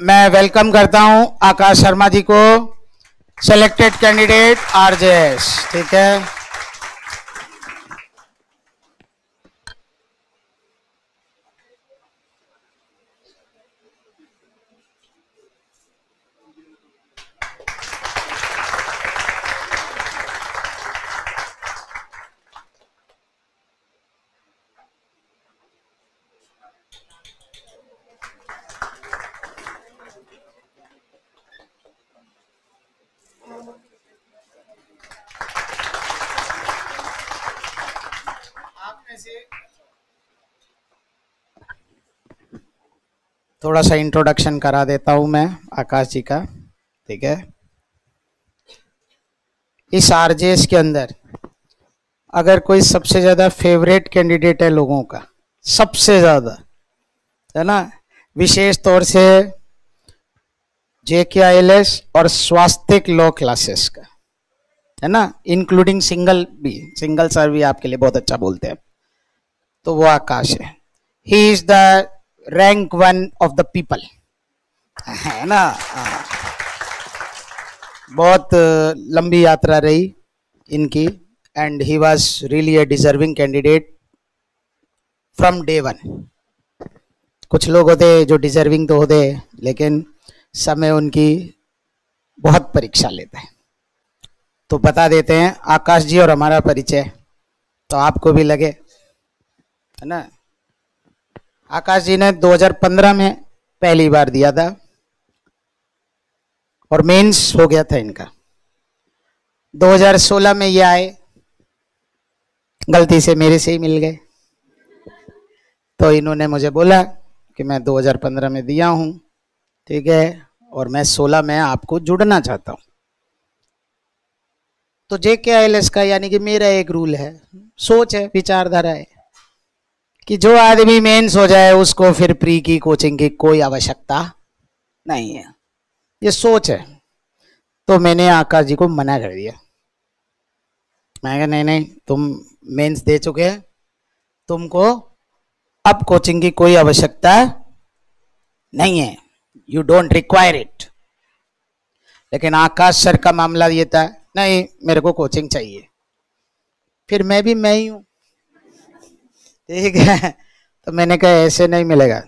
मैं वेलकम करता हूं आकाश शर्मा जी को सेलेक्टेड कैंडिडेट आरजेएस ठीक है थोड़ा सा इंट्रोडक्शन करा देता हूँ मैं आकाश जी का ठीक है इस आरजेएस के अंदर अगर कोई सबसे ज़्यादा फेवरेट कैंडिडेट है लोगों का सबसे ज़्यादा है ना विशेष तौर से जे आई एल एस और स्वास्थ्य लॉ क्लासेस का है ना इंक्लूडिंग सिंगल भी सिंगल सर भी आपके लिए बहुत अच्छा बोलते हैं तो वो आकाश है he is the rank one of the people है ना हाँ। बहुत लंबी यात्रा रही इनकी and he was really a deserving candidate from day one कुछ लोग होते जो डिजर्विंग तो होते लेकिन समय उनकी बहुत परीक्षा लेते हैं तो बता देते हैं आकाश जी और हमारा परिचय तो आपको भी लगे है ना आकाश जी ने 2015 में पहली बार दिया था और मेंस हो गया था इनका 2016 में ये आए गलती से मेरे से ही मिल गए तो इन्होंने मुझे बोला कि मैं 2015 में दिया हूँ ठीक है और मैं 16 में आपको जुड़ना चाहता हूँ तो जेके आई का यानी कि मेरा एक रूल है सोच है विचारधारा है कि जो आदमी मेंस हो जाए उसको फिर प्री की कोचिंग की कोई आवश्यकता नहीं है ये सोच है तो मैंने आकाश जी को मना कर दिया मैं कहा नहीं नहीं तुम मेंस दे चुके हैं तुमको अब कोचिंग की कोई आवश्यकता नहीं है यू डोंट रिक्वायर इट लेकिन आकाश सर का मामला ये था नहीं मेरे को कोचिंग चाहिए फिर मैं भी मैं ही हूँ ठीक है तो मैंने कहा ऐसे नहीं मिलेगा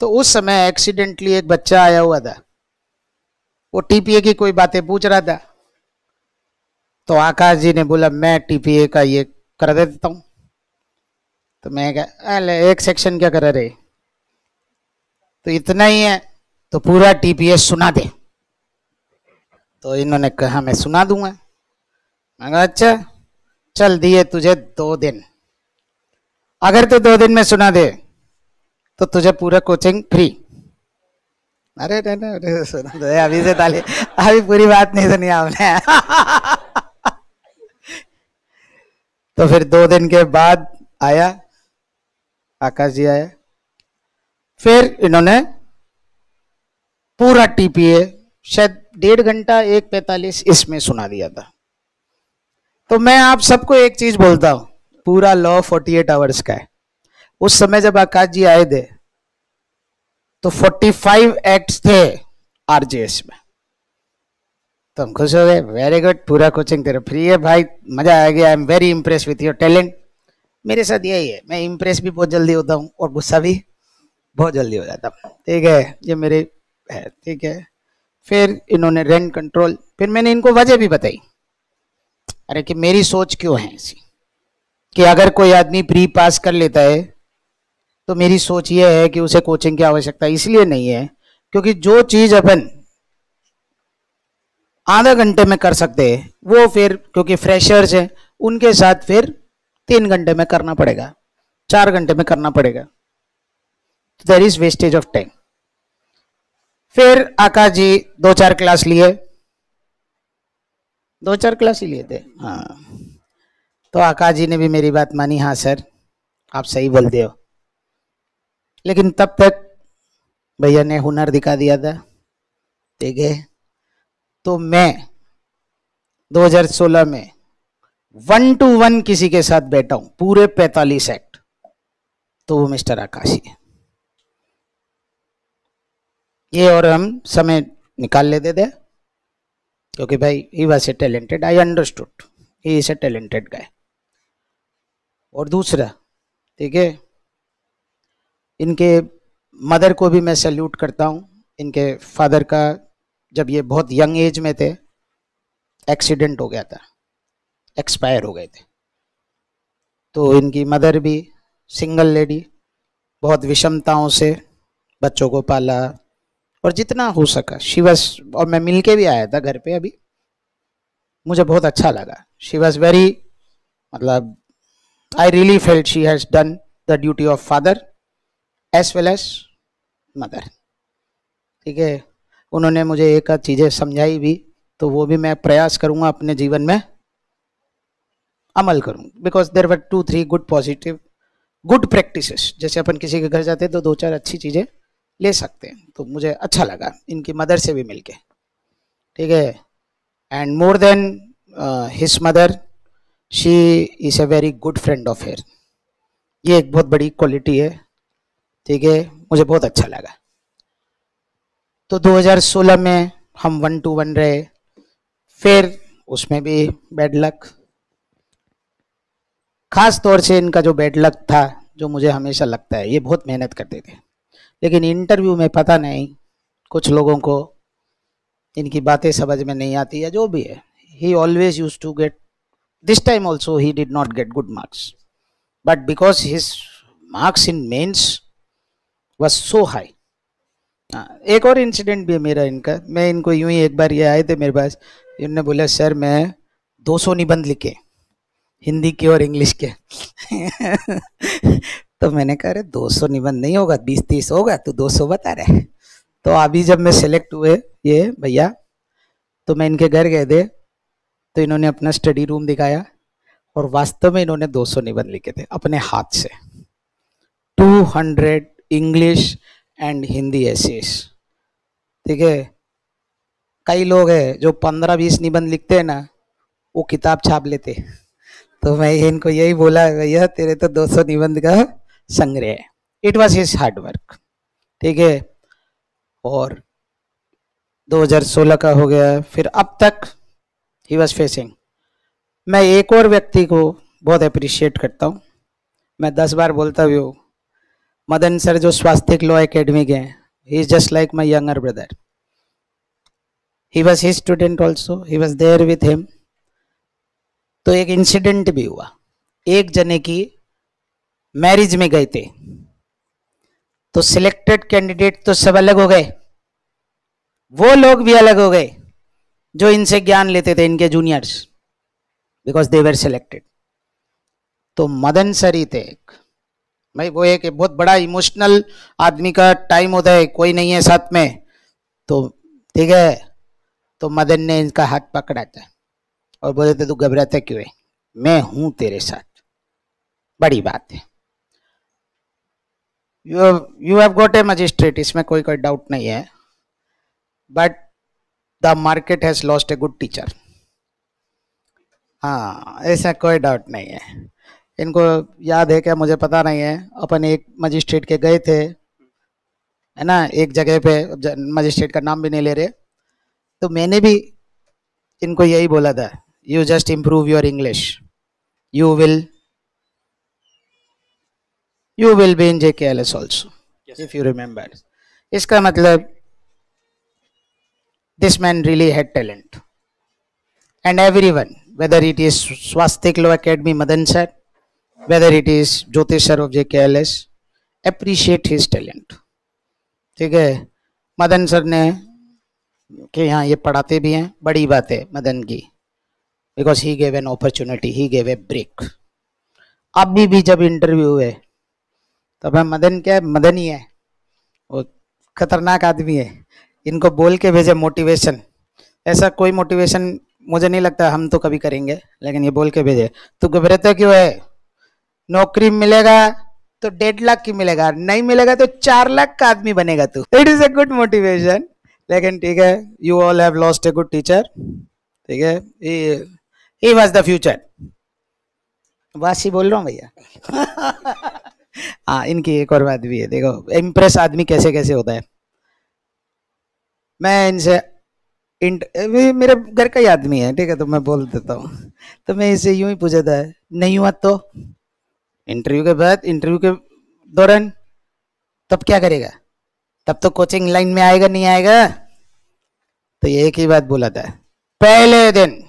तो उस समय एक्सीडेंटली एक बच्चा आया हुआ था वो टीपीए की कोई बातें पूछ रहा था तो आकाश जी ने बोला मैं टीपीए का ये कर दे देता हूँ तो मैं कहा अरे एक सेक्शन क्या कर रहे तो इतना ही है तो पूरा टीपीए सुना दे तो इन्होंने कहा मैं सुना दूंगा मैं कहा अच्छा चल दिए तुझे दो दिन अगर तू दो दिन में सुना दे तो तुझे पूरा कोचिंग फ्री अरे नहीं नहीं सुना दो अभी से ताली अभी पूरी बात नहीं सुनी आपने तो फिर दो दिन के बाद आया आकाश जी आया फिर इन्होंने पूरा टीपीए शायद डेढ़ घंटा एक पैतालीस इसमें सुना दिया था तो मैं आप सबको एक चीज बोलता हूं पूरा लॉ फोर्टी एट आवर्स का है उस समय जब आकाश जी आए थे तो फोर्टी फाइव एक्ट थे आरजेएस में तो हम खुश हो गए वेरी गुड पूरा कोचिंग तेरा फ्री है भाई मजा आ गया I am very impress with your talent मेरे साथ यही है मैं इंप्रेस भी बहुत जल्दी होता हूँ और गुस्सा भी बहुत जल्दी हो जाता हूँ ठीक है ये मेरे है ठीक है फिर इन्होंने रेंट कंट्रोल फिर मैंने इनको वजह भी बताई अरे कि मेरी सोच क्यों है ऐसी कि अगर कोई आदमी प्री पास कर लेता है तो मेरी सोच यह है कि उसे कोचिंग की आवश्यकता इसलिए नहीं है क्योंकि जो चीज अपन आधा घंटे में कर सकते हैं वो फिर क्योंकि फ्रेशर्स हैं उनके साथ फिर तीन घंटे में करना पड़ेगा चार घंटे में करना पड़ेगा there is wastage of time फिर आकाश जी दो चार क्लास लिए दो चार क्लास ही लिए थे हाँ तो आकाश जी ने भी मेरी बात मानी हाँ सर आप सही बोल दे हो लेकिन तब तक भैया ने हुनर दिखा दिया था ठीक है तो मैं 2016 में वन टू वन किसी के साथ बैठा हूं पूरे 45 एक्ट तो वो मिस्टर आकाशी है ये और हम समय निकाल लेते थे क्योंकि भाई he was a talented I understood he is a talented guy और दूसरा ठीक है इनके मदर को भी मैं सैल्यूट करता हूँ इनके फादर का जब ये बहुत यंग एज में थे एक्सीडेंट हो गया था एक्सपायर हो गए थे तो इनकी मदर भी सिंगल लेडी बहुत विषमताओं से बच्चों को पाला और जितना हो सका शिवस और मैं मिलके भी आया था घर पे अभी मुझे बहुत अच्छा लगा शिवस वेरी मतलब I really felt she has done the duty of father as well as mother. ठीक है उन्होंने मुझे एक आध चीज़ें समझाई भी तो वो भी मैं प्रयास करूँगा अपने जीवन में अमल करूँ because there were two three good positive good practice जैसे अपन किसी के घर जाते हैं तो दो चार अच्छी चीज़ें ले सकते हैं तो मुझे अच्छा लगा इनकी मदर से भी मिलके ठीक है and more than his mother she is a very good friend of her ये एक बहुत बड़ी क्वालिटी है ठीक है मुझे बहुत अच्छा लगा तो 2016 में हम वन टू वन रहे फिर उसमें भी बैड लक खास तौर से इनका जो बैड लक था जो मुझे हमेशा लगता है ये बहुत मेहनत करते थे लेकिन इंटरव्यू में पता नहीं कुछ लोगों को इनकी बातें समझ में नहीं आती या जो भी है he always used to get This time also he did not get good marks. But because his marks in mains was so high, uh, एक और इंसिडेंट भी है मेरा इनका मैं इनको यूं ही एक बार ये आए थे मेरे पास इन्होंने बोला सर मैं 200 निबंध लिखे हिंदी के और इंग्लिश के तो मैंने कहा अरे 200 निबंध नहीं होगा 20-30 होगा तो 200 बता रहे तो अभी जब मैं सेलेक्ट हुए ये भैया तो मैं इनके घर गए थे तो इन्होंने अपना स्टडी रूम दिखाया और वास्तव में इन्होंने 200 निबंध लिखे थे अपने हाथ से 200 इंग्लिश एंड हिंदी ऐसे ठीक है कई लोग हैं जो 15-20 निबंध लिखते हैं ना वो किताब छाप लेते तो मैं इनको यही बोला भैया तेरे तो 200 निबंध का संग्रह है इट वॉज हिज हार्डवर्क ठीक है और 2016 का हो गया फिर अब तक ही वॉज फेसिंग मैं एक और व्यक्ति को बहुत अप्रिशिएट करता हूँ मैं दस बार बोलता भी हूँ मदन सर जो स्वास्थ्य लॉ एकेडमी के हैं he is just like my younger brother he was he student also he was there with him तो एक इंसिडेंट भी हुआ एक जने की मैरिज में गए थे तो सिलेक्टेड कैंडिडेट तो सब अलग हो गए वो लोग भी अलग हो गए जो इनसे ज्ञान लेते थे इनके juniors because they were selected तो मदन सरी थे एक भाई वो एक बहुत बड़ा इमोशनल आदमी का टाइम होता है कोई नहीं है साथ में तो ठीक है तो मदन ने इनका हाथ पकड़ा था और बोले थे तू घबराता क्यों है मैं हूं तेरे साथ बड़ी बात है you you have got a magistrate इसमें कोई कोई डाउट नहीं है but the market has lost a good teacher हाँ ऐसा कोई डाउट नहीं है इनको याद है क्या मुझे पता नहीं है अपन एक मजिस्ट्रेट के गए थे है ना एक जगह पे मजिस्ट्रेट का नाम भी नहीं ले रहे तो मैंने भी इनको यही बोला था you just improve your English you will you will be in J K L S also if you remember इसका मतलब this man really had talent. And everyone, whether it is Swastik Law Academy Madan sir, whether it is Jyotish sir of JKLS, appreciate his talent. ठीक है Madan sir ने के यहाँ ये पढ़ाते भी हैं बड़ी बात है मदन की because he gave an opportunity he gave a break अभी भी जब इंटरव्यू हुए तब मैं मदन क्या मदन ही है वो खतरनाक आदमी है इनको बोल के भेजे मोटिवेशन ऐसा कोई मोटिवेशन मुझे नहीं लगता हम तो कभी करेंगे लेकिन ये बोल के भेजे तो घबराते क्यों है नौकरी मिलेगा तो डेढ़ लाख की मिलेगा नहीं मिलेगा तो चार लाख का आदमी बनेगा तू it is a good motivation लेकिन ठीक है you all have lost a good teacher ठीक है ही वॉज द फ्यूचर वासी बोल रहा हूँ भैया हाँ इनकी एक और बात भी है देखो इम्प्रेस आदमी कैसे कैसे होता है मैं इनसे इंट मेरे घर का ही आदमी है ठीक है तो मैं बोल देता हूँ तो मैं इसे यूं ही पूछा था नहीं हुआ तो इंटरव्यू के बाद इंटरव्यू के दौरान तब क्या करेगा तब तो कोचिंग लाइन में आएगा नहीं आएगा तो ये एक ही बात बोला था पहले दिन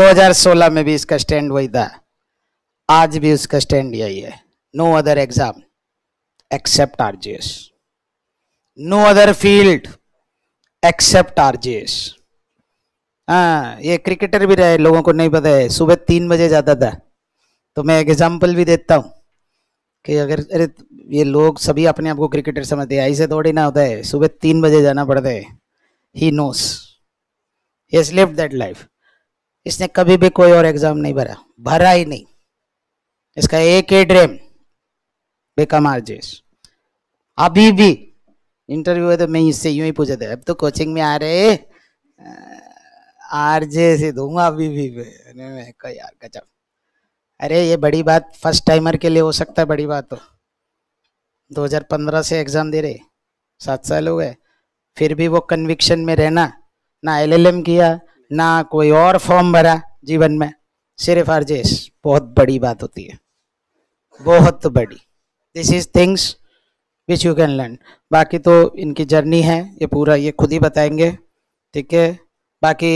2016 में भी इसका स्टैंड वही था आज भी उसका स्टैंड यही है no other exam except RGS no other field except RJS हाँ ये क्रिकेटर भी रहे लोगों को नहीं पता है सुबह तीन बजे जाता था तो मैं एक एग्जाम्पल भी देता हूँ कि अगर अरे ये लोग सभी अपने आप को क्रिकेटर समझते हैं ऐसे थोड़ी ना होता है सुबह तीन बजे जाना पड़ता है he knows he has live that life इसने कभी भी कोई और एग्जाम नहीं भरा भरा ही नहीं इसका एक ही ड्रीम बेकम आरजेस अभी भी इंटरव्यू है तो मैं इससे यूं ही पूछा था अब तो कोचिंग में आ रहे आर जे से दूंगा अभी भी मैं यार गजब अरे ये बड़ी बात फर्स्ट टाइमर के लिए हो सकता है बड़ी बात तो 2015 से एग्ज़ाम दे रहे सात साल हो गए फिर भी वो कन्विक्शन में रहना ना एलएलएम किया ना कोई और फॉर्म भरा जीवन में सिर्फ आरजेएस बहुत बड़ी बात होती है बहुत बड़ी this is things which you can learn बाकी तो इनकी जर्नी है ये पूरा ये खुद ही बताएंगे ठीक है बाकी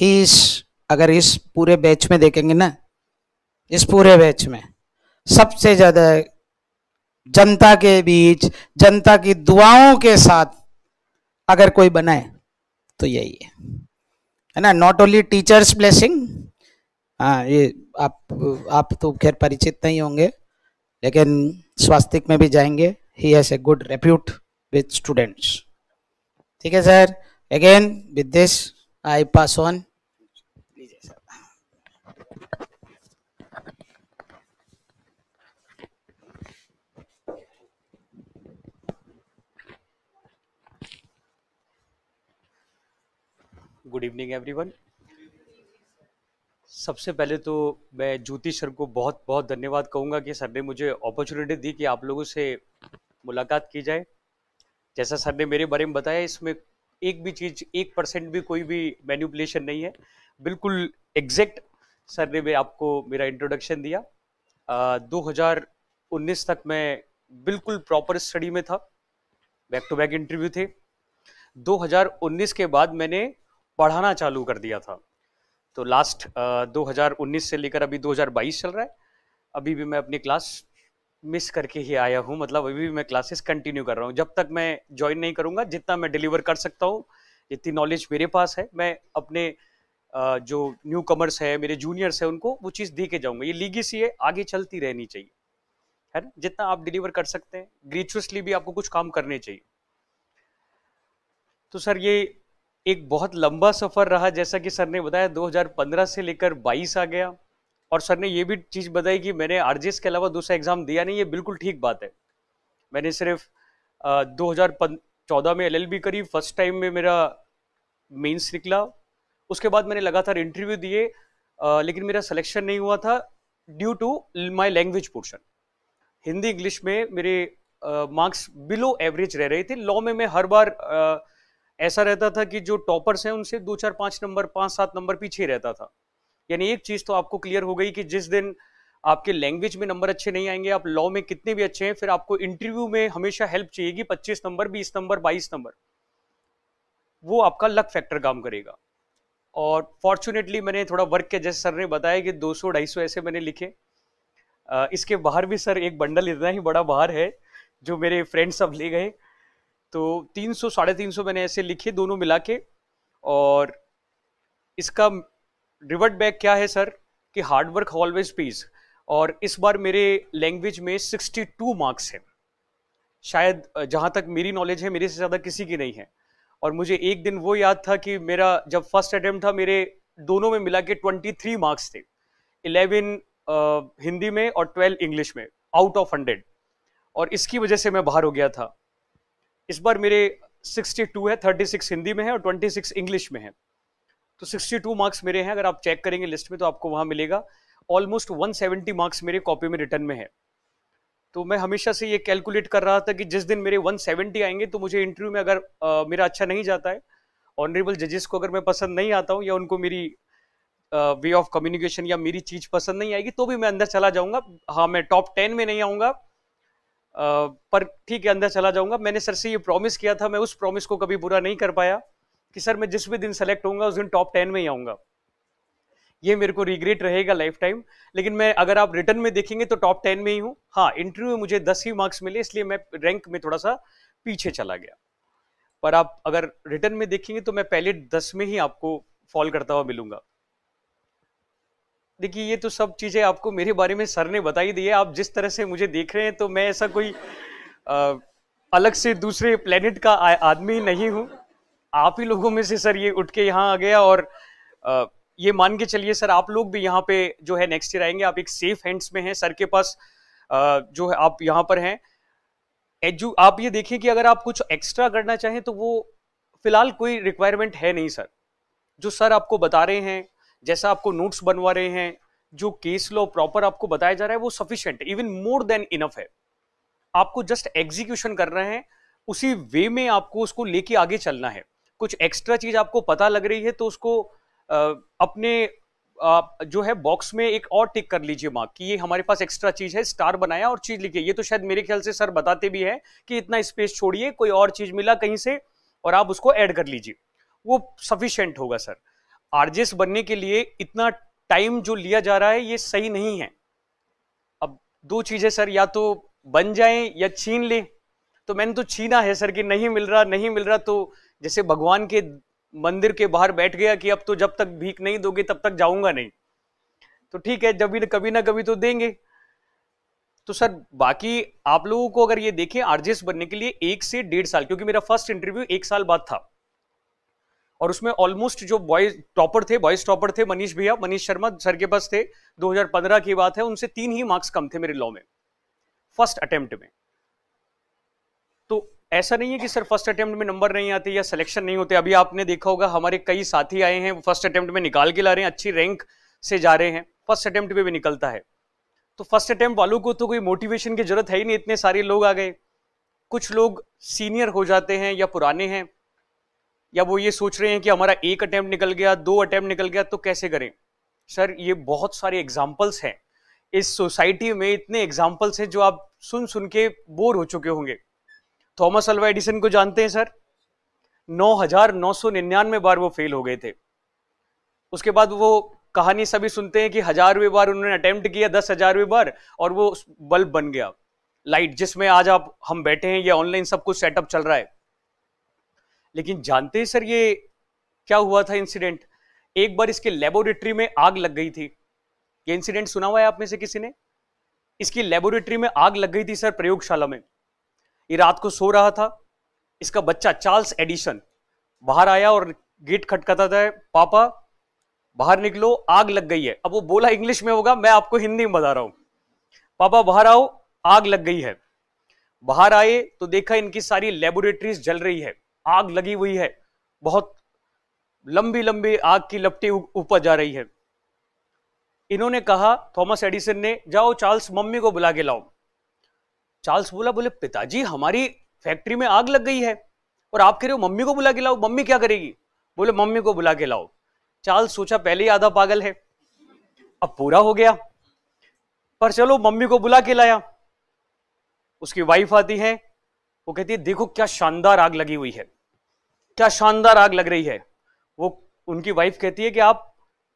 ही इस अगर इस पूरे बैच में देखेंगे ना इस पूरे बैच में सबसे ज़्यादा जनता के बीच जनता की दुआओं के साथ अगर कोई बनाए तो यही है है ना नॉट ओनली टीचर्स ब्लेसिंग हाँ ये आप आप तो खैर परिचित नहीं होंगे लेकिन स्वास्तिक में भी जाएंगे he has a good repute with students ठीक है sir again with this I pass on good evening everyone सबसे पहले तो मैं ज्योति सर को बहुत बहुत धन्यवाद कहूँगा कि सर ने मुझे अपॉर्चुनिटी दी कि आप लोगों से मुलाकात की जाए जैसा सर ने मेरे बारे में बताया इसमें एक भी चीज़ एक परसेंट भी कोई भी मैन्यूपुलेशन नहीं है बिल्कुल एग्जैक्ट सर ने मैं आपको मेरा इंट्रोडक्शन दिया आ, 2019 तक मैं बिल्कुल प्रॉपर स्टडी में था बैक टू बैक इंटरव्यू थे 2019 के बाद मैंने पढ़ाना चालू कर दिया था तो लास्ट आ, 2019 से लेकर अभी 2022 चल रहा है अभी भी मैं अपनी क्लास मिस करके ही आया हूँ मतलब अभी भी मैं क्लासेस कंटिन्यू कर रहा हूँ जब तक मैं ज्वाइन नहीं करूँगा जितना मैं डिलीवर कर सकता हूँ जितनी नॉलेज मेरे पास है मैं अपने जो न्यू कमर्स है मेरे जूनियर्स हैं उनको वो चीज़ दे के जाऊँगा ये लीगेसी है आगे चलती रहनी चाहिए है ना जितना आप डिलीवर कर सकते हैं ग्रेचुअसली भी आपको कुछ काम करने चाहिए तो सर ये एक बहुत लंबा सफ़र रहा जैसा कि सर ने बताया 2015 से लेकर 22 आ गया और सर ने ये भी चीज़ बताई कि मैंने आर के अलावा दूसरा एग्ज़ाम दिया नहीं ये बिल्कुल ठीक बात है मैंने सिर्फ दो चौदह में एल करी फर्स्ट टाइम में मेरा मेंस निकला उसके बाद मैंने लगातार इंटरव्यू दिए लेकिन मेरा सिलेक्शन नहीं हुआ था due to my language portion Hindi English में मेरे मार्क्स बिलो एवरेज रह रहे थे लॉ में मैं हर बार ऐसा रहता था कि जो टॉपर्स हैं उनसे दो चार पाँच नंबर पाँच सात नंबर पीछे रहता था यानी एक चीज़ तो आपको क्लियर हो गई कि जिस दिन आपके लैंग्वेज में नंबर अच्छे नहीं आएंगे आप लॉ में कितने भी अच्छे हैं फिर आपको इंटरव्यू में हमेशा हेल्प चाहिएगी 25 नंबर 20 नंबर 22 नंबर वो आपका लक फैक्टर काम करेगा और फॉर्चुनेटली मैंने थोड़ा वर्क किया जैसे सर ने बताया कि 200 250 ऐसे मैंने लिखे इसके बाहर भी सर एक बंडल इतना ही बड़ा बाहर है जो मेरे फ्रेंड सब ले गए तो तीन सौ साढ़े तीन सौ मैंने ऐसे लिखे दोनों मिला के और इसका रिवर्ट बैक क्या है सर कि हार्ड वर्क ऑलवेज पीज और इस बार मेरे लैंग्वेज में 62 मार्क्स हैं शायद जहाँ तक मेरी नॉलेज है मेरे से ज़्यादा किसी की नहीं है और मुझे एक दिन वो याद था कि मेरा जब फर्स्ट अटैम्प्ट था मेरे दोनों में मिला के ट्वेंटी मार्क्स थे इलेवन हिंदी में और ट्वेल्व इंग्लिश में आउट ऑफ हंड्रेड और इसकी वजह से मैं बाहर हो गया था इस बार मेरे 62 है 36 हिंदी में है और 26 इंग्लिश में है तो 62 मार्क्स मेरे हैं अगर आप चेक करेंगे लिस्ट में तो आपको वहाँ मिलेगा ऑलमोस्ट 170 मार्क्स मेरे कॉपी में रिटर्न में है तो मैं हमेशा से ये कैलकुलेट कर रहा था कि जिस दिन मेरे 170 आएंगे तो मुझे इंटरव्यू में अगर आ, मेरा अच्छा नहीं जाता है ऑनरेबल जजेस को अगर मैं पसंद नहीं आता हूँ या उनको मेरी वे ऑफ कम्युनिकेशन या मेरी चीज पसंद नहीं आएगी तो भी मैं अंदर चला जाऊंगा हाँ मैं टॉप टेन में नहीं आऊंगा पर ठीक है अंदर चला जाऊंगा मैंने सर से ये प्रॉमिस किया था मैं उस प्रॉमिस को कभी बुरा नहीं कर पाया कि सर मैं जिस भी दिन सेलेक्ट होऊंगा उस दिन टॉप टेन में ही आऊंगा ये मेरे को रिग्रेट रहेगा लाइफ टाइम लेकिन मैं अगर आप रिटर्न में देखेंगे तो टॉप टेन में ही हूँ हाँ इंटरव्यू में मुझे दस ही मार्क्स मिले इसलिए मैं रैंक में थोड़ा सा पीछे चला गया पर आप अगर रिटर्न में देखेंगे तो मैं पहले दस में ही आपको फॉल करता हुआ मिलूंगा देखिए ये तो सब चीज़ें आपको मेरे बारे में सर ने बताई दी है आप जिस तरह से मुझे देख रहे हैं तो मैं ऐसा कोई आ, अलग से दूसरे प्लेनेट का आदमी नहीं हूं आप ही लोगों में से सर ये उठ के यहाँ आ गया और आ, ये मान के चलिए सर आप लोग भी यहाँ पे जो है नेक्स्ट ईयर आएंगे आप एक सेफ हैंड्स में हैं सर के पास आ, जो है आप यहाँ पर हैं एजु आप ये देखिए कि अगर आप कुछ एक्स्ट्रा करना चाहें तो वो फिलहाल कोई रिक्वायरमेंट है नहीं सर जो सर आपको बता रहे हैं जैसा आपको नोट्स बनवा रहे हैं जो केस लो प्रॉपर आपको बताया जा रहा है वो sufficient even more than enough है आपको जस्ट एग्जीक्यूशन करना है उसी वे में आपको उसको लेके आगे चलना है कुछ एक्स्ट्रा चीज आपको पता लग रही है तो उसको आ, अपने आप जो है बॉक्स में एक और टिक कर लीजिए मार्क कि ये हमारे पास एक्स्ट्रा चीज है स्टार बनाया और चीज लिखी ये तो शायद मेरे ख्याल से सर बताते भी है कि इतना स्पेस छोड़िए कोई और चीज मिला कहीं से और आप उसको ऐड कर लीजिए वो सफिशेंट होगा सर आरजेस बनने के लिए इतना टाइम जो लिया जा रहा है ये सही नहीं है अब दो चीजें सर या तो बन जाए या छीन ले तो मैंने तो छीना है सर कि नहीं मिल रहा नहीं मिल रहा तो जैसे भगवान के मंदिर के बाहर बैठ गया कि अब तो जब तक भीख नहीं दोगे तब तक जाऊंगा नहीं तो ठीक है जब भी कभी ना कभी तो देंगे तो सर बाकी आप लोगों को अगर ये देखें आरजेस बनने के लिए एक से डेढ़ साल क्योंकि मेरा फर्स्ट इंटरव्यू एक साल बाद था और उसमें ऑलमोस्ट जो बॉयज टॉपर थे बॉयज टॉपर थे मनीष भैया मनीष शर्मा सर के पास थे 2015 की बात है उनसे तीन ही मार्क्स कम थे मेरे लॉ में फर्स्ट अटेम्प्ट में तो ऐसा नहीं है कि सर फर्स्ट अटेम्प्ट में नंबर नहीं आते या सिलेक्शन नहीं होते अभी आपने देखा होगा हमारे कई साथी आए हैं वो फर्स्ट अटेम्प्ट में निकाल के ला रहे हैं अच्छी रैंक से जा रहे हैं फर्स्ट अटेम्प्ट में भी निकलता है तो फर्स्ट अटेम्प्ट वालों को तो कोई मोटिवेशन की जरूरत है ही नहीं इतने सारे लोग आ गए कुछ लोग सीनियर हो जाते हैं या पुराने हैं या वो ये सोच रहे हैं कि हमारा एक अटैम्प्ट निकल गया दो अटैम्प्ट निकल गया तो कैसे करें सर ये बहुत सारे एग्जाम्पल्स हैं इस सोसाइटी में इतने एग्जाम्पल्स हैं जो आप सुन सुन के बोर हो चुके होंगे थॉमस अल्वा एडिसन को जानते हैं सर 9,999 बार वो फेल हो गए थे उसके बाद वो कहानी सभी सुनते हैं कि हजारवें बार उन्होंने अटेम्प्ट किया दस हजारवें बार और वो बल्ब बन गया लाइट जिसमें आज आप हम बैठे हैं या ऑनलाइन सब कुछ सेटअप चल रहा है लेकिन जानते हैं सर ये क्या हुआ था इंसिडेंट एक बार इसके लेबोरेटरी में आग लग गई थी ये इंसिडेंट सुना हुआ है आप में से किसी ने इसकी लेबोरेटरी में आग लग गई थी सर प्रयोगशाला में ये रात को सो रहा था इसका बच्चा चार्ल्स एडिशन बाहर आया और गेट खटखटाता है पापा बाहर निकलो आग लग गई है अब वो बोला इंग्लिश में होगा मैं आपको हिंदी में बता रहा हूँ पापा बाहर आओ आग लग गई है बाहर आए तो देखा इनकी सारी लेबोरेटरीज जल रही है आग लगी हुई है बहुत लंबी लंबी आग की लपटी ऊपर जा रही है इन्होंने कहा थॉमस एडिसन ने जाओ चार्ल्स मम्मी को बुला के लाओ चार्ल्स बोला बोले पिताजी हमारी फैक्ट्री में आग लग गई है और आप कह रहे हो मम्मी को बुला के लाओ मम्मी क्या करेगी बोले मम्मी को बुला के लाओ चार्ल्स सोचा पहले ही आधा पागल है अब पूरा हो गया पर चलो मम्मी को बुला के लाया उसकी वाइफ आती है वो कहती है देखो क्या शानदार आग लगी हुई है क्या शानदार आग लग रही है वो उनकी वाइफ कहती है कि आप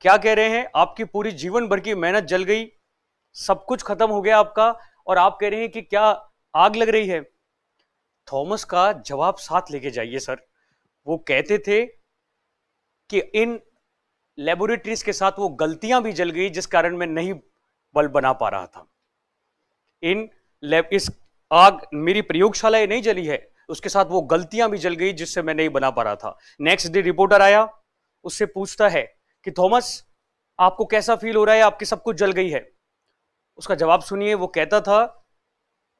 क्या कह रहे हैं आपकी पूरी जीवन भर की मेहनत जल गई सब कुछ खत्म हो गया आपका और आप कह रहे हैं कि क्या आग लग रही है थॉमस का जवाब साथ लेके जाइए सर वो कहते थे कि इन लेबोरेटरीज के साथ वो गलतियां भी जल गई जिस कारण मैं नहीं बल्ब बना पा रहा था इन लैब इस आग मेरी प्रयोगशाला नहीं जली है उसके साथ वो गलतियां भी जल गई जिससे मैं नहीं बना पा रहा था नेक्स्ट डे रिपोर्टर आया उससे पूछता है कि थॉमस आपको कैसा फील हो रहा है आपकी सब कुछ जल गई है उसका जवाब सुनिए वो कहता था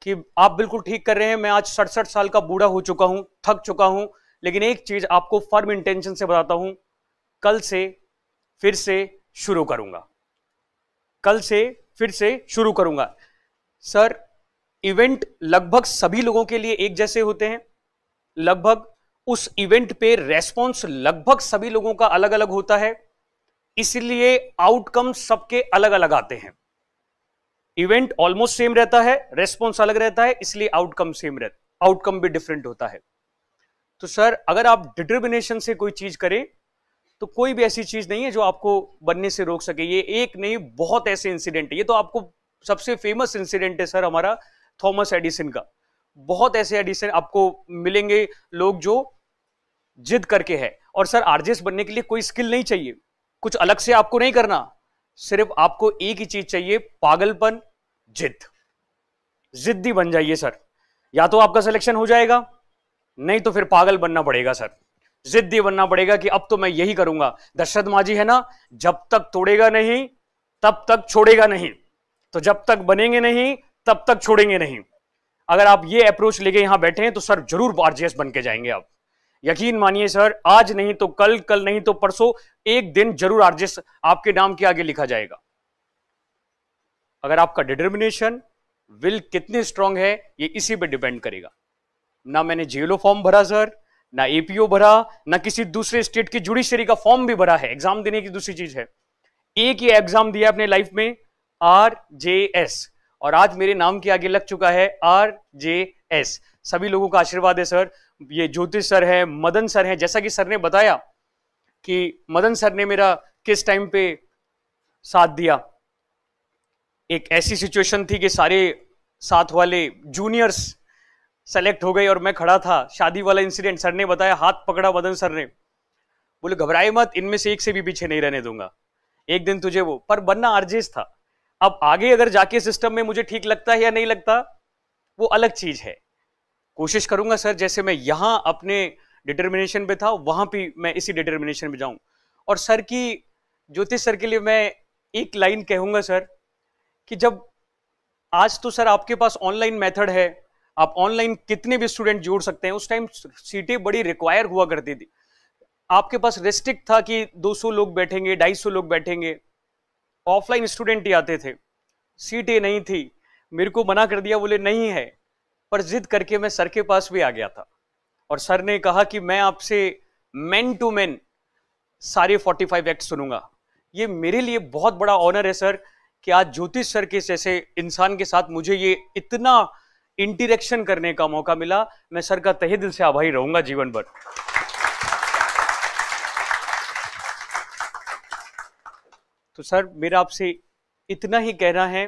कि आप बिल्कुल ठीक कर रहे हैं मैं आज सड़सठ साल का बूढ़ा हो चुका हूँ थक चुका हूँ लेकिन एक चीज़ आपको फर्म इंटेंशन से बताता हूँ कल से फिर से शुरू करूंगा कल से फिर से शुरू करूंगा सर इवेंट लगभग सभी लोगों के लिए एक जैसे होते हैं लगभग उस इवेंट पे रेस्पॉन्स लगभग सभी लोगों का अलग अलग होता है इसलिए आउटकम सबके अलग अलग आते हैं इवेंट ऑलमोस्ट सेम रहता है रेस्पॉन्स अलग रहता है इसलिए आउटकम सेम रहता आउटकम भी डिफरेंट होता है तो सर अगर आप डिटर्मिनेशन से कोई चीज करें तो कोई भी ऐसी चीज नहीं है जो आपको बनने से रोक सके ये एक नहीं बहुत ऐसे इंसिडेंट है ये तो आपको सबसे फेमस इंसिडेंट है सर हमारा थॉमस एडिसन का बहुत ऐसे एडिसन आपको मिलेंगे लोग जो जिद करके है और सर आरजेस बनने के लिए कोई स्किल नहीं चाहिए कुछ अलग से आपको नहीं करना सिर्फ आपको एक ही चीज चाहिए पागलपन जिद जिद्दी बन जाइए सर या तो आपका सिलेक्शन हो जाएगा नहीं तो फिर पागल बनना पड़ेगा सर जिद्दी बनना पड़ेगा कि अब तो मैं यही करूंगा दशरथ माझी है ना जब तक तोड़ेगा नहीं तब तक छोड़ेगा नहीं तो जब तक बनेंगे नहीं तब तक छोड़ेंगे नहीं अगर आप ये अप्रोच लेके यहां बैठे हैं तो सर जरूर आरजीएस बन के जाएंगे आप यकीन मानिए सर आज नहीं तो कल कल नहीं तो परसों एक दिन जरूर आरजेस आपके नाम के आगे लिखा जाएगा अगर आपका डिटर्मिनेशन विल कितने स्ट्रांग है ये इसी पे डिपेंड करेगा ना मैंने जेलो फॉर्म भरा सर ना एपीओ भरा ना किसी दूसरे स्टेट की जुडिशरी का फॉर्म भी भरा है एग्जाम देने की दूसरी चीज है एक ही एग्जाम दिया अपने लाइफ में आर जे एस और आज मेरे नाम के आगे लग चुका है आर जे एस सभी लोगों का आशीर्वाद है सर ये ज्योतिष सर है मदन सर है जैसा कि सर ने बताया कि मदन सर ने मेरा किस टाइम पे साथ दिया एक ऐसी सिचुएशन थी कि सारे साथ वाले जूनियर्स सेलेक्ट हो गए और मैं खड़ा था शादी वाला इंसिडेंट सर ने बताया हाथ पकड़ा मदन सर ने बोले घबराए मत इनमें से एक से भी पीछे नहीं रहने दूंगा एक दिन तुझे वो पर बनना आर्जेस था अब आगे अगर जाके सिस्टम में मुझे ठीक लगता है या नहीं लगता वो अलग चीज है कोशिश करूंगा सर जैसे मैं यहाँ अपने डिटर्मिनेशन पे था वहाँ भी मैं इसी डिटर्मिनेशन पे जाऊँ और सर की ज्योतिष सर के लिए मैं एक लाइन कहूँगा सर कि जब आज तो सर आपके पास ऑनलाइन मेथड है आप ऑनलाइन कितने भी स्टूडेंट जोड़ सकते हैं उस टाइम सीटें बड़ी रिक्वायर हुआ करती थी आपके पास रिस्ट्रिक्ट था कि 200 लोग बैठेंगे 250 लोग बैठेंगे ऑफलाइन स्टूडेंट ही आते थे सीटें नहीं थी मेरे को मना कर दिया बोले नहीं है पर जिद करके मैं सर के पास भी आ गया था और सर ने कहा कि मैं आपसे मैन टू मैन सारे 45 एक्ट सुनूंगा ये मेरे लिए बहुत बड़ा ऑनर है सर कि आज ज्योतिष सर के जैसे इंसान के साथ मुझे ये इतना इंटरेक्शन करने का मौका मिला मैं सर का तहे दिल से आभारी रहूंगा जीवन भर तो सर मेरा आपसे इतना ही कहना है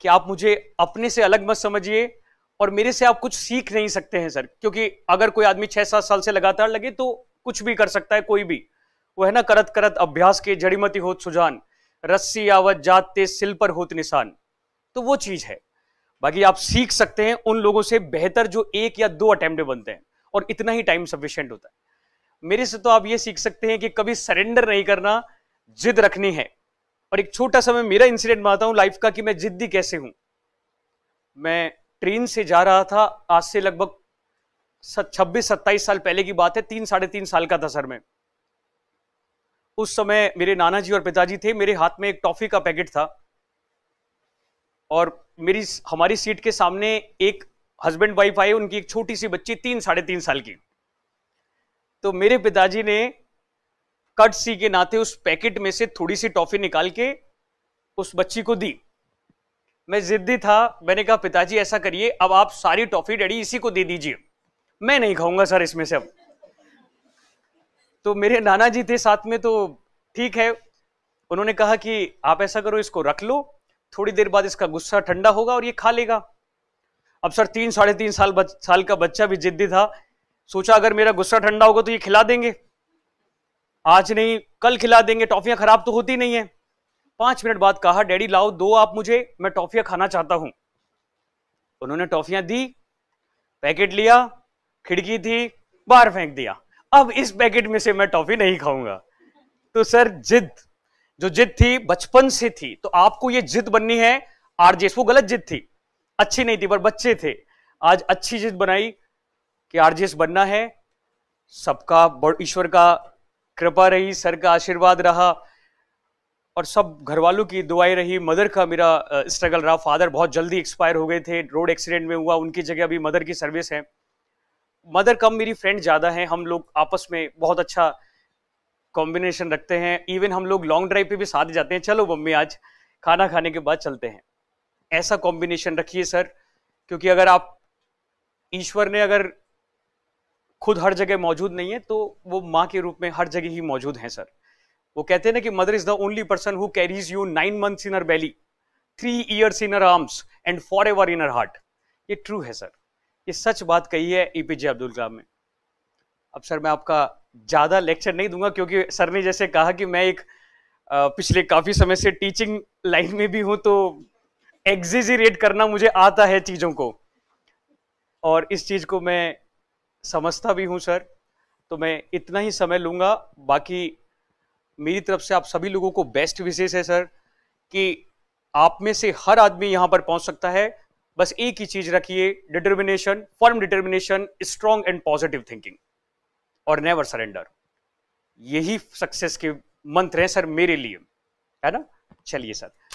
कि आप मुझे अपने से अलग मत समझिए और मेरे से आप कुछ सीख नहीं सकते हैं सर क्योंकि अगर कोई आदमी छह सात साल से लगातार लगे तो कुछ भी कर सकता है कोई भी वो है ना करत करत अभ्यास के जड़ीमती होत सुजान रस्सी आवत जाते सिल पर होत निशान तो वो चीज़ है बाकी आप सीख सकते हैं उन लोगों से बेहतर जो एक या दो अटेम्प्ट बनते हैं और इतना ही टाइम सफिशियंट होता है मेरे से तो आप ये सीख सकते हैं कि कभी सरेंडर नहीं करना जिद रखनी है और एक छोटा सा मैं मेरा इंसिडेंट मानता हूँ लाइफ का कि मैं जिद्दी कैसे हूं मैं ट्रेन से जा रहा था आज से लगभग छब्बीस सत्ताईस साल पहले की बात है तीन साढ़े तीन साल का था सर मैं उस समय मेरे नाना जी और पिताजी थे मेरे हाथ में एक टॉफी का पैकेट था और मेरी हमारी सीट के सामने एक हस्बैंड वाइफ आई उनकी एक छोटी सी बच्ची तीन साढ़े तीन साल की तो मेरे पिताजी ने कट सी के नाते उस पैकेट में से थोड़ी सी टॉफी निकाल के उस बच्ची को दी मैं जिद्दी था मैंने कहा पिताजी ऐसा करिए अब आप सारी टॉफी डैडी इसी को दे दीजिए मैं नहीं खाऊंगा सर इसमें से अब तो मेरे नाना जी थे साथ में तो ठीक है उन्होंने कहा कि आप ऐसा करो इसको रख लो थोड़ी देर बाद इसका गुस्सा ठंडा होगा और ये खा लेगा अब सर तीन साढ़े तीन साल बच, साल का बच्चा भी जिद्दी था सोचा अगर मेरा गुस्सा ठंडा होगा तो ये खिला देंगे आज नहीं कल खिला देंगे टॉफियां खराब तो होती नहीं है पांच मिनट बाद कहा डैडी लाओ दो आप मुझे मैं टॉफियां खाना चाहता हूं उन्होंने टॉफियां दी पैकेट लिया खिड़की थी बाहर फेंक दिया अब इस पैकेट में से मैं टॉफी नहीं खाऊंगा तो सर जिद जो जिद थी बचपन से थी तो आपको ये जिद बननी है आरजेएस वो गलत जिद थी अच्छी नहीं थी पर बच्चे थे आज अच्छी जिद बनाई कि आरजेएस बनना है सबका ईश्वर का कृपा रही सर का आशीर्वाद रहा और सब घर वालों की दुआई रही मदर का मेरा स्ट्रगल रहा फादर बहुत जल्दी एक्सपायर हो गए थे रोड एक्सीडेंट में हुआ उनकी जगह अभी मदर की सर्विस है मदर कम मेरी फ्रेंड ज़्यादा हैं हम लोग आपस में बहुत अच्छा कॉम्बिनेशन रखते हैं इवन हम लोग लॉन्ग ड्राइव पे भी साथ जाते हैं चलो मम्मी आज खाना खाने के बाद चलते हैं ऐसा कॉम्बिनेशन रखिए सर क्योंकि अगर आप ईश्वर ने अगर खुद हर जगह मौजूद नहीं है तो वो माँ के रूप में हर जगह ही मौजूद हैं सर वो कहते हैं ना कि mother is the only person who carries you nine months in her belly three years in her arms and forever in her heart ये ट्रू है सर ये सच बात कही है ए पी जे अब्दुल कलाम ने अब सर मैं आपका ज़्यादा लेक्चर नहीं दूंगा क्योंकि सर ने जैसे कहा कि मैं एक पिछले काफ़ी समय से टीचिंग लाइन में भी हूं तो एग्जिजरेट करना मुझे आता है चीज़ों को और इस चीज़ को मैं समझता भी हूं सर तो मैं इतना ही समय लूँगा बाकी मेरी तरफ से आप सभी लोगों को बेस्ट विशेष है सर कि आप में से हर आदमी यहां पर पहुंच सकता है बस एक ही चीज़ रखिए determination firm determination strong and positive thinking और नेवर सरेंडर यही सक्सेस के मंत्र हैं सर मेरे लिए है ना चलिए सर